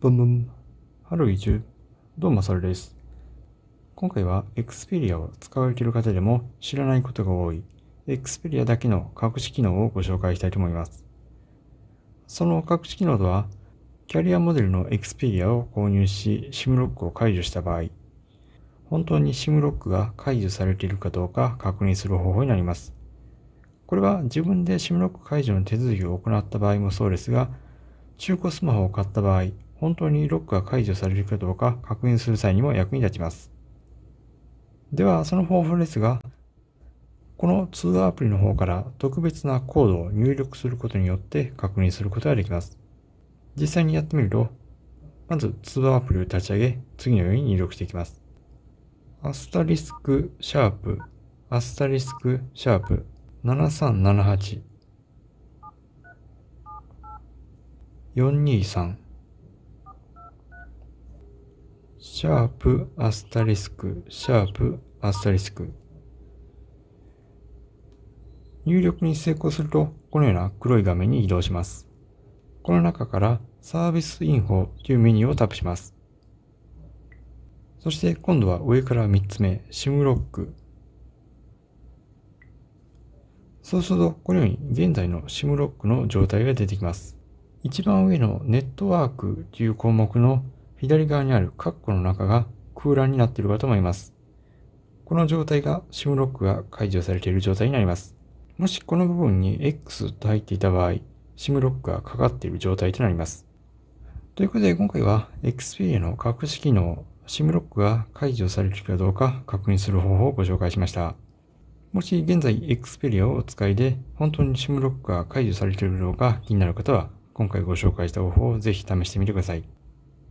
どんどん、春移住。どうもそれです。今回は Xperia を使われている方でも知らないことが多い Xperia だけの隠し機能をご紹介したいと思います。その隠し機能とは、キャリアモデルの Xperia を購入し SIM ロックを解除した場合、本当に SIM ロックが解除されているかどうか確認する方法になります。これは自分で SIM ロック解除の手続きを行った場合もそうですが、中古スマホを買った場合、本当にロックが解除されるかどうか確認する際にも役に立ちます。では、その方法ですが、この通話アプリの方から特別なコードを入力することによって確認することができます。実際にやってみると、まず通話アプリを立ち上げ、次のように入力していきます。アスタリスク、シャープ、アスタリスク、シャープ、7378、423、シャープアスタリスク、シャープアスタリスク。入力に成功すると、このような黒い画面に移動します。この中からサービスインフォというメニューをタップします。そして今度は上から3つ目、SIM ロック。そうすると、このように現在の SIM ロックの状態が出てきます。一番上のネットワークという項目の左側にあるカッコの中が空欄になっているかと思います。この状態が SIM ロックが解除されている状態になります。もしこの部分に X と入っていた場合、SIM ロックがかかっている状態となります。ということで今回は XPA の隠し機能 SIM ロックが解除されるかどうか確認する方法をご紹介しました。もし現在 Xperia をお使いで本当に SIM ロックが解除されているのか気になる方は今回ご紹介した方法をぜひ試してみてください。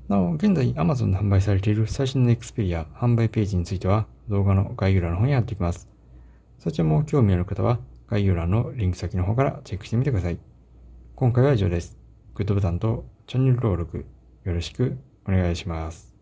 なお、現在 Amazon で販売されている最新の Xperia 販売ページについては動画の概要欄の方に貼っていきます。そちらも興味ある方は概要欄のリンク先の方からチェックしてみてください。今回は以上です。グッドボタンとチャンネル登録よろしくお願いします。